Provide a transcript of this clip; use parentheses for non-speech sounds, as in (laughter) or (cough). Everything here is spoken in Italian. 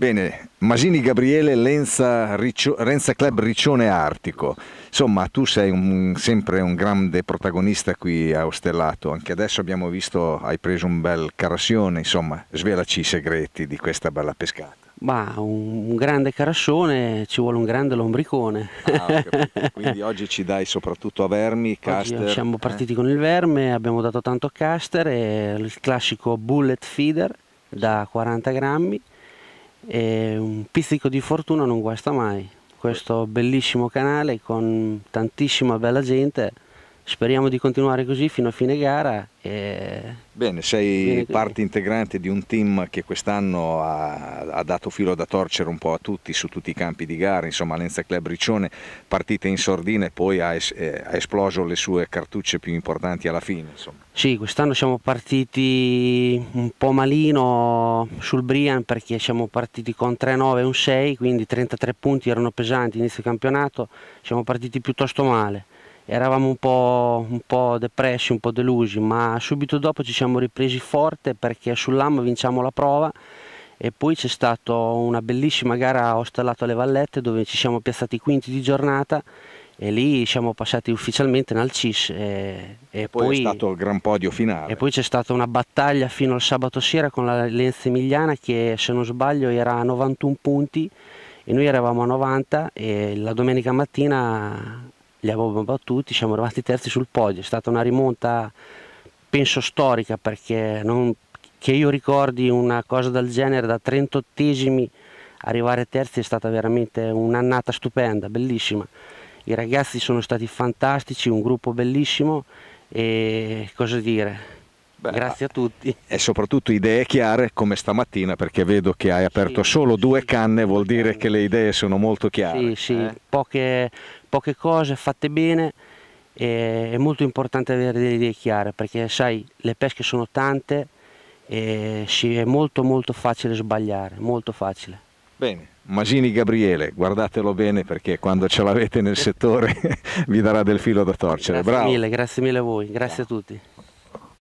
Bene, Masini Gabriele, Lenza, Riccio, Renza Club Riccione Artico. Insomma, tu sei un, sempre un grande protagonista qui a Ostellato. Anche adesso abbiamo visto, hai preso un bel carassione. Insomma, svelaci i segreti di questa bella pescata. Ma un, un grande carassone ci vuole un grande lombricone. Ah, Quindi oggi ci dai soprattutto a vermi, caster. Oggi siamo eh? partiti eh? con il verme, abbiamo dato tanto a caster e il classico bullet feeder da 40 grammi e un pizzico di fortuna non guasta mai questo bellissimo canale con tantissima bella gente Speriamo di continuare così fino a fine gara. E... Bene, sei Bene parte integrante di un team che quest'anno ha, ha, dato filo da torcere un po' a tutti su tutti i campi di gara, insomma Lenza Club Riccione, partite in sordina e poi ha, es eh, ha esploso le sue cartucce più importanti alla fine. Insomma. Sì, quest'anno siamo partiti un po' malino sul Brian perché siamo partiti con 3-9 e un 6, quindi 33 punti erano pesanti inizio campionato, siamo partiti piuttosto male eravamo un po', un po' depressi, un po' delusi, ma subito dopo ci siamo ripresi forte perché sull'AM vinciamo la prova e poi c'è stata una bellissima gara a Ostellato alle Vallette dove ci siamo piazzati quinti di giornata e lì siamo passati ufficialmente nel CIS e, e poi, poi, è stato il gran podio finale e poi c'è stata una battaglia fino al sabato sera con la Lenza Emiliana che se non sbaglio era a 91 punti e noi eravamo a 90 e la domenica mattina li abbiamo battuti, siamo arrivati terzi sul podio, è stata una rimonta penso storica perché non, che io ricordi una cosa del genere da 38esimi arrivare terzi è stata veramente un'annata stupenda, bellissima. I ragazzi sono stati fantastici, un gruppo bellissimo e cosa dire, Beh, Grazie a tutti. E soprattutto idee chiare come stamattina, perché vedo che hai aperto sì, solo sì, due canne, vuol dire che le idee sono molto chiare. Sì, sì, eh? poche, poche, cose fatte bene, è molto importante avere delle idee chiare, perché sai, le pesche sono tante e è molto molto facile sbagliare, molto facile. Bene, Masini Gabriele, guardatelo bene perché quando ce l'avete nel settore (laughs) vi darà del filo da torcere. Grazie Bravo. mille, grazie mille a voi, grazie a tutti.